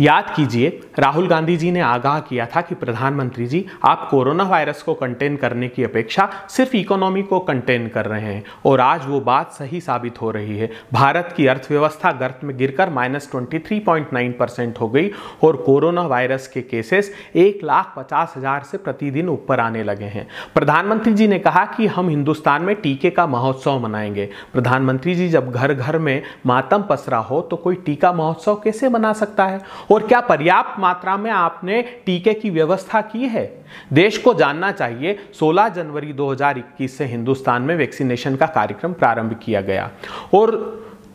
याद कीजिए राहुल गांधी जी ने आगाह किया था कि प्रधानमंत्री जी आप कोरोना वायरस को कंटेन करने की अपेक्षा सिर्फ इकोनॉमी को कंटेन कर रहे हैं और आज वो बात सही साबित हो रही है भारत की अर्थव्यवस्था गर्त में गिरकर minus twenty three point nine percent हो गई और कोरोना वायरस के केसेस एक लाख पचास हजार से प्रतिदिन ऊपर आने लगे हैं प्रधानमंत्री जी ने कहा कि हम हिंदुस्तान में टीके का महोत्सव मनाएंगे प्रधानमंत्री जी जब घर घर में मातम पसरा हो तो कोई टीका महोत्सव कैसे मना सकता है और क्या पर्याप्त मात्रा में आपने टीके की व्यवस्था की है देश को जानना चाहिए 16 जनवरी 2021 से हिंदुस्तान में वैक्सीनेशन का कार्यक्रम प्रारंभ किया गया और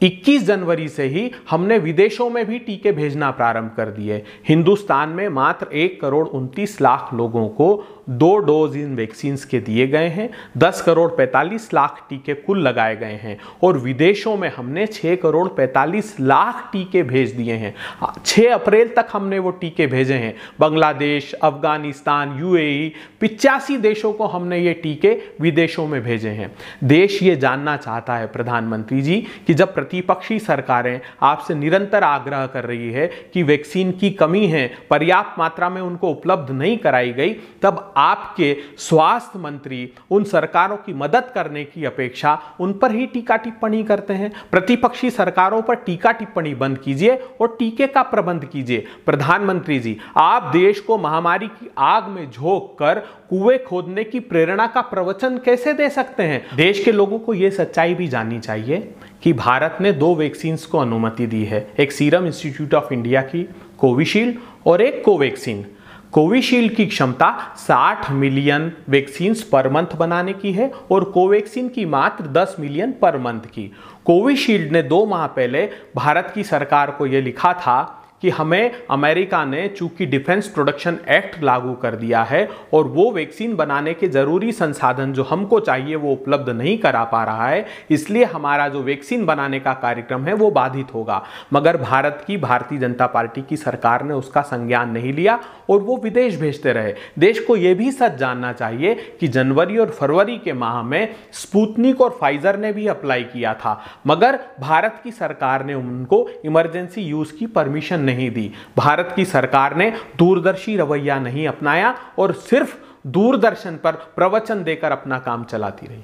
21 जनवरी से ही हमने विदेशों में भी टीके भेजना प्रारंभ कर दिए हिंदुस्तान में मात्र एक करोड़ उनतीस लाख लोगों को दो डोज इन वैक्सीन के दिए गए हैं 10 करोड़ 45 लाख टीके कुल लगाए गए हैं और विदेशों में हमने 6 करोड़ 45 लाख टीके भेज दिए हैं 6 अप्रैल तक हमने वो टीके भेजे हैं बांग्लादेश अफगानिस्तान यूएई पिचासी देशों को हमने ये टीके विदेशों में भेजे हैं देश ये जानना चाहता है प्रधानमंत्री जी कि जब प्रति प्रतिपक्षी सरकारें आपसे निरंतर आग्रह कर रही है कि वैक्सीन की कमी है पर्याप्त मात्रा में उनको उपलब्ध नहीं कराई गई तब आपके स्वास्थ्य मंत्री उन सरकारों की मदद करने की अपेक्षा उन पर ही टीका टिप्पणी करते हैं प्रतिपक्षी सरकारों पर टीका टिप्पणी बंद कीजिए और टीके का प्रबंध कीजिए प्रधानमंत्री जी आप देश को महामारी की आग में झोंक कर कुएं खोदने की प्रेरणा का प्रवचन कैसे दे सकते हैं देश के लोगों को यह सच्चाई भी जाननी चाहिए कि भारत ने दो वैक्सीन्स को अनुमति दी है एक सीरम इंस्टीट्यूट ऑफ इंडिया की कोविशील्ड और एक कोवैक्सीन कोविशील्ड की क्षमता 60 मिलियन वैक्सीन्स पर मंथ बनाने की है और कोवैक्सीन की मात्र 10 मिलियन पर मंथ की कोविशील्ड ने दो माह पहले भारत की सरकार को यह लिखा था कि हमें अमेरिका ने चूंकि डिफेंस प्रोडक्शन एक्ट लागू कर दिया है और वो वैक्सीन बनाने के ज़रूरी संसाधन जो हमको चाहिए वो उपलब्ध नहीं करा पा रहा है इसलिए हमारा जो वैक्सीन बनाने का कार्यक्रम है वो बाधित होगा मगर भारत की भारतीय जनता पार्टी की सरकार ने उसका संज्ञान नहीं लिया और वो विदेश भेजते रहे देश को ये भी सच जानना चाहिए कि जनवरी और फरवरी के माह में स्पूतनिक और फाइजर ने भी अप्लाई किया था मगर भारत की सरकार ने उनको इमरजेंसी यूज की परमिशन नहीं नहीं दी भारत की सरकार ने दूरदर्शी रवैया नहीं अपनाया और सिर्फ दूरदर्शन पर प्रवचन देकर अपना काम चलाती रही